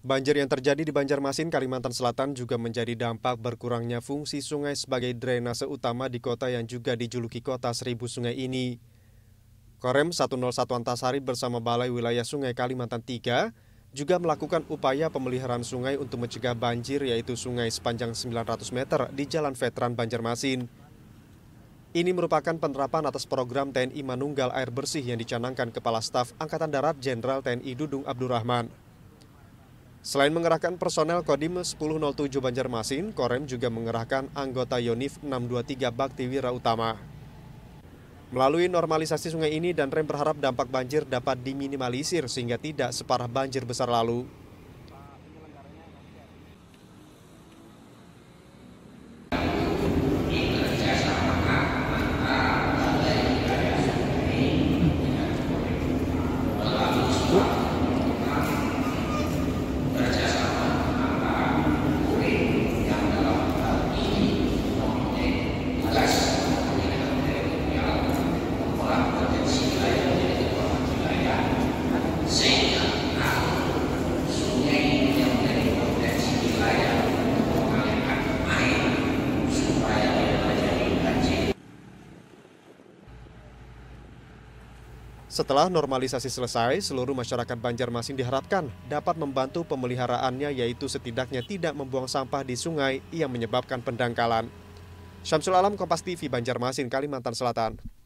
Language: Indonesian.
Banjir yang terjadi di Banjarmasin, Kalimantan Selatan juga menjadi dampak berkurangnya fungsi sungai sebagai drainase utama di kota yang juga dijuluki kota seribu sungai ini. Korem 101 Antasari bersama Balai Wilayah Sungai Kalimantan III juga melakukan upaya pemeliharaan sungai untuk mencegah banjir yaitu sungai sepanjang 900 meter di Jalan Veteran Banjarmasin. Ini merupakan penerapan atas program TNI Manunggal Air Bersih yang dicanangkan Kepala Staf Angkatan Darat Jenderal TNI Dudung Abdurrahman. Selain mengerahkan personel Kodim 1007 Banjarmasin, Korem juga mengerahkan anggota Yonif 623 Bakti Wira Utama. Melalui normalisasi sungai ini, dan rem berharap dampak banjir dapat diminimalisir sehingga tidak separah banjir besar lalu. Yeah. Setelah normalisasi selesai, seluruh masyarakat Banjarmasin diharapkan dapat membantu pemeliharaannya yaitu setidaknya tidak membuang sampah di sungai yang menyebabkan pendangkalan. Syamsul Alam Kompas TV Banjarmasin, Kalimantan Selatan.